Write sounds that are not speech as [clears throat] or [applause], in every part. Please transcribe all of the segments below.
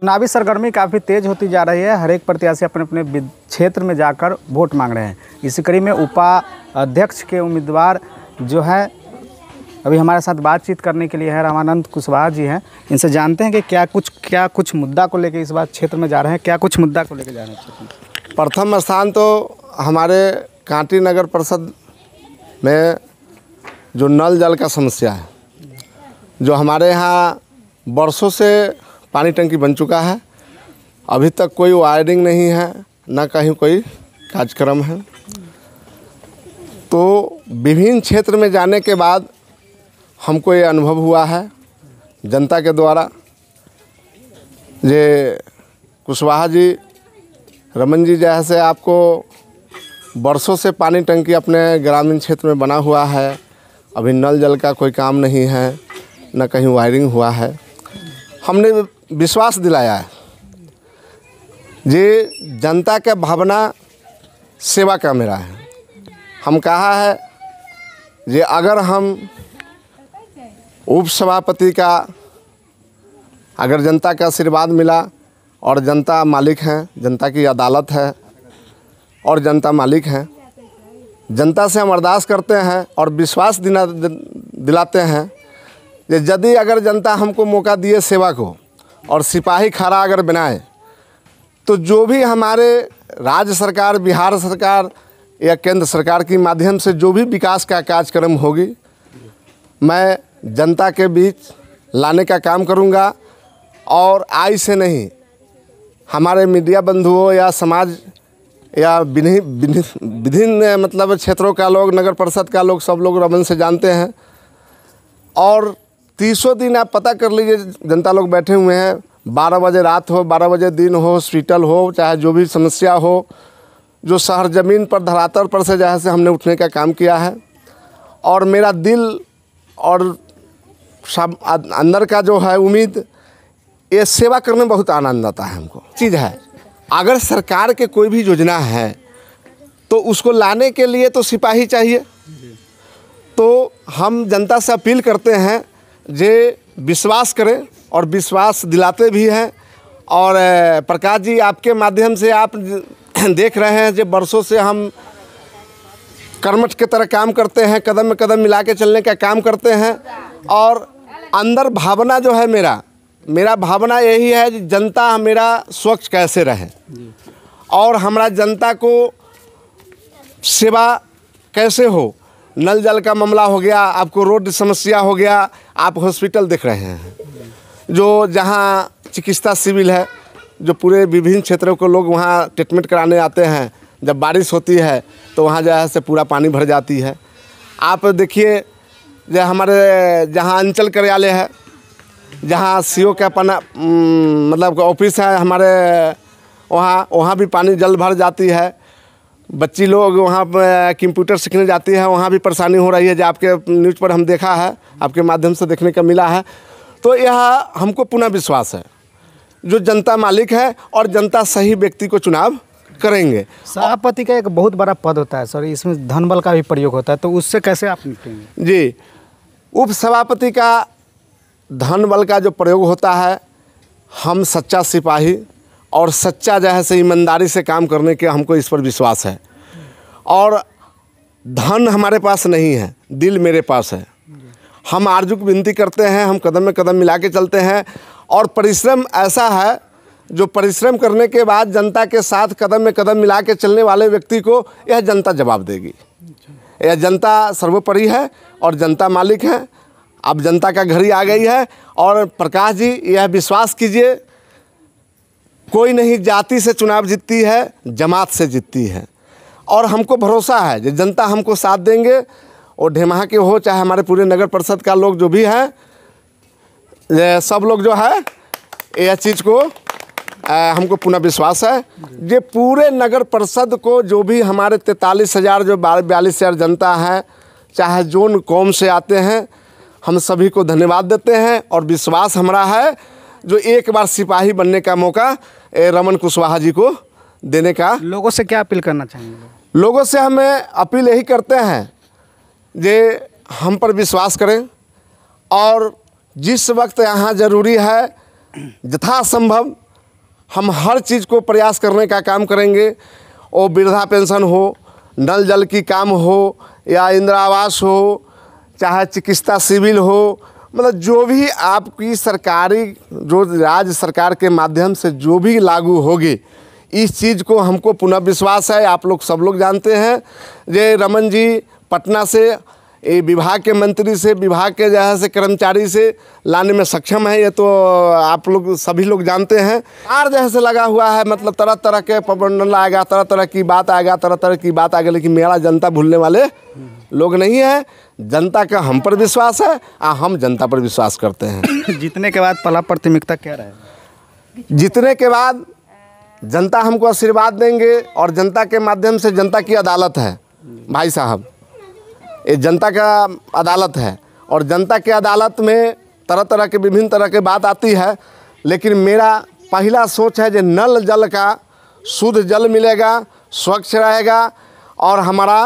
चुनावी सरगर्मी काफ़ी तेज होती जा रही है हर एक प्रत्याशी अपने अपने क्षेत्र में जाकर वोट मांग रहे हैं इसी कड़ी में उपाध्यक्ष के उम्मीदवार जो है अभी हमारे साथ बातचीत करने के लिए है रामानंद कुशवाहा जी हैं इनसे जानते हैं कि क्या कुछ क्या कुछ मुद्दा को लेकर इस बार क्षेत्र में जा रहे हैं क्या कुछ मुद्दा को लेकर जा रहे हैं प्रथम स्थान तो हमारे कांटी नगर परिषद में जो नल जल का समस्या है जो हमारे यहाँ बरसों से पानी टंकी बन चुका है अभी तक कोई वायरिंग नहीं है ना कहीं कोई कार्यक्रम है तो विभिन्न क्षेत्र में जाने के बाद हमको ये अनुभव हुआ है जनता के द्वारा ये कुशवाहा जी रमन जी जैसे आपको बरसों से पानी टंकी अपने ग्रामीण क्षेत्र में बना हुआ है अभी नल जल का कोई काम नहीं है न कहीं वायरिंग हुआ है हमने विश्वास दिलाया है जे जनता का भावना सेवा का मेरा है हम कहा है जे अगर हम उपसभापति का अगर जनता का आशीर्वाद मिला और जनता मालिक हैं जनता की अदालत है और जनता मालिक हैं जनता से हम अरदास करते हैं और विश्वास दिला दिलाते हैं यदि अगर जनता हमको मौका दिए सेवा को और सिपाही खारा अगर बनाए तो जो भी हमारे राज्य सरकार बिहार सरकार या केंद्र सरकार के माध्यम से जो भी विकास का कार्यक्रम होगी मैं जनता के बीच लाने का काम करूंगा और आई से नहीं हमारे मीडिया बंधुओं या समाज या विभिन्न मतलब क्षेत्रों का लोग नगर परिषद का लोग सब लोग रमन से जानते हैं और तीसों दिन आप पता कर लीजिए जनता लोग बैठे हुए हैं बारह बजे रात हो बारह बजे दिन हो हॉस्पिटल हो चाहे जो भी समस्या हो जो शहर ज़मीन पर धरातल पर से जहाँ से हमने उठने का काम किया है और मेरा दिल और सब अंदर का जो है उम्मीद ये सेवा करने में बहुत आनंद आता है हमको चीज़ है अगर सरकार के कोई भी योजना है तो उसको लाने के लिए तो सिपाही चाहिए तो हम जनता से अपील करते हैं जे विश्वास करें और विश्वास दिलाते भी हैं और प्रकाश जी आपके माध्यम से आप [clears throat] देख रहे हैं जो बरसों से हम कर्मठ के तरह काम करते हैं कदम में कदम मिला के चलने का काम करते हैं और अंदर भावना जो है मेरा मेरा भावना यही है कि जनता मेरा स्वच्छ कैसे रहे और हमारा जनता को सेवा कैसे हो नल जल का मामला हो गया आपको रोड समस्या हो गया आप हॉस्पिटल देख रहे हैं जो जहाँ चिकित्सा शिविर है जो पूरे विभिन्न क्षेत्रों के लोग वहाँ ट्रीटमेंट कराने आते हैं जब बारिश होती है तो वहाँ जो है से पूरा पानी भर जाती है आप देखिए जो हमारे जहाँ अंचल कार्यालय है जहाँ ओ का पना मतलब ऑफिस है हमारे वहाँ वहाँ भी पानी जल भर जाती है बच्ची लोग वहाँ पर कंप्यूटर सीखने जाती है वहाँ भी परेशानी हो रही है जो आपके न्यूज़ पर हम देखा है आपके माध्यम से देखने का मिला है तो यह हमको पुनः विश्वास है जो जनता मालिक है और जनता सही व्यक्ति को चुनाव करेंगे सभापति का एक बहुत बड़ा पद होता है सर इसमें धन बल का भी प्रयोग होता है तो उससे कैसे आप निपटेंगे जी उप सभापति का धन बल का जो प्रयोग होता है हम सच्चा सिपाही और सच्चा जो है से ईमानदारी से काम करने के हमको इस पर विश्वास है और धन हमारे पास नहीं है दिल मेरे पास है हम आर्जुक विनती करते हैं हम कदम में कदम मिला के चलते हैं और परिश्रम ऐसा है जो परिश्रम करने के बाद जनता के साथ कदम में कदम मिला के चलने वाले व्यक्ति को यह जनता जवाब देगी यह जनता सर्वोपरि है और जनता मालिक है अब जनता का घड़ी आ गई है और प्रकाश जी यह विश्वास कीजिए कोई नहीं जाति से चुनाव जीतती है जमात से जीतती है और हमको भरोसा है जो जनता हमको साथ देंगे और ढेमहा के हो चाहे हमारे पूरे नगर परिषद का लोग जो भी हैं सब लोग जो है यह चीज़ को आ, हमको पुनः विश्वास है ये पूरे नगर परिषद को जो भी हमारे तैंतालीस हज़ार जो बयालीस हज़ार जनता है चाहे जोन कौम से आते हैं हम सभी को धन्यवाद देते हैं और विश्वास हमारा है जो एक बार सिपाही बनने का मौका रमन कुशवाहा जी को देने का लोगों से क्या अपील करना चाहेंगे लोगों से हमें अपील यही करते हैं जे हम पर विश्वास करें और जिस वक्त यहाँ ज़रूरी है यथासंभव हम हर चीज़ को प्रयास करने का काम करेंगे वो वृद्धा पेंशन हो नल जल की काम हो या इंदिरा आवास हो चाहे चिकित्सा सिविल हो मतलब जो भी आपकी सरकारी जो राज्य सरकार के माध्यम से जो भी लागू होगी इस चीज़ को हमको पुनः विश्वास है आप लोग सब लोग जानते हैं ये रमन जी पटना से ये विभाग के मंत्री से विभाग के जो है से कर्मचारी से लाने में सक्षम है ये तो आप लोग सभी लोग जानते हैं कार जो है से लगा हुआ है मतलब तरह तरह के प्रबंधन आएगा तरह तरह की बात आएगा तरह तरह की बात आएगा लेकिन मेरा जनता भूलने वाले लोग नहीं है जनता का हम पर विश्वास है आ हम जनता पर विश्वास करते हैं [coughs] जीतने के बाद पला प्राथमिकता क्या रहेगा जीतने के बाद जनता हमको आशीर्वाद देंगे और जनता के माध्यम से जनता की अदालत है भाई साहब ये जनता का अदालत है और जनता के अदालत में तरह तरह के विभिन्न तरह के बात आती है लेकिन मेरा पहला सोच है जो नल जल का शुद्ध जल मिलेगा स्वच्छ रहेगा और हमारा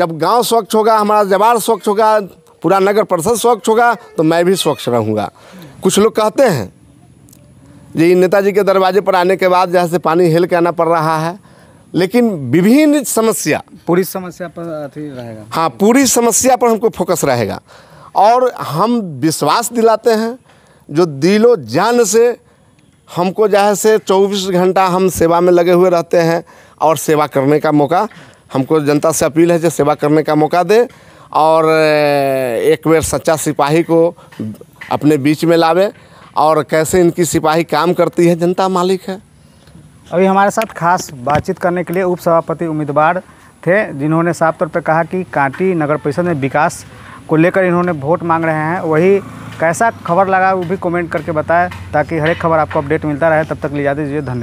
जब गांव स्वच्छ होगा हमारा जवार स्वच्छ होगा पूरा नगर परिषद स्वच्छ होगा तो मैं भी स्वच्छ रहूँगा कुछ लोग कहते हैं जी नेताजी के दरवाजे पर आने के बाद जैसे पानी हिल के आना पड़ रहा है लेकिन विभिन्न समस्या पूरी समस्या पर अथी रहेगा हाँ पूरी समस्या पर हमको फोकस रहेगा और हम विश्वास दिलाते हैं जो दिलो जान से हमको है से 24 घंटा हम सेवा में लगे हुए रहते हैं और सेवा करने का मौका हमको जनता से अपील है जो सेवा करने का मौका दे और एक बार सच्चा सिपाही को अपने बीच में लावे और कैसे इनकी सिपाही काम करती है जनता मालिक है अभी हमारे साथ खास बातचीत करने के लिए उपसभापति उम्मीदवार थे जिन्होंने साफ तौर पर कहा कि कांटी नगर परिषद में विकास को लेकर इन्होंने वोट मांग रहे हैं वही कैसा खबर लगा वो भी कमेंट करके बताएं ताकि हर एक खबर आपको अपडेट मिलता रहे तब तक ले जाते दीजिए धन्यवाद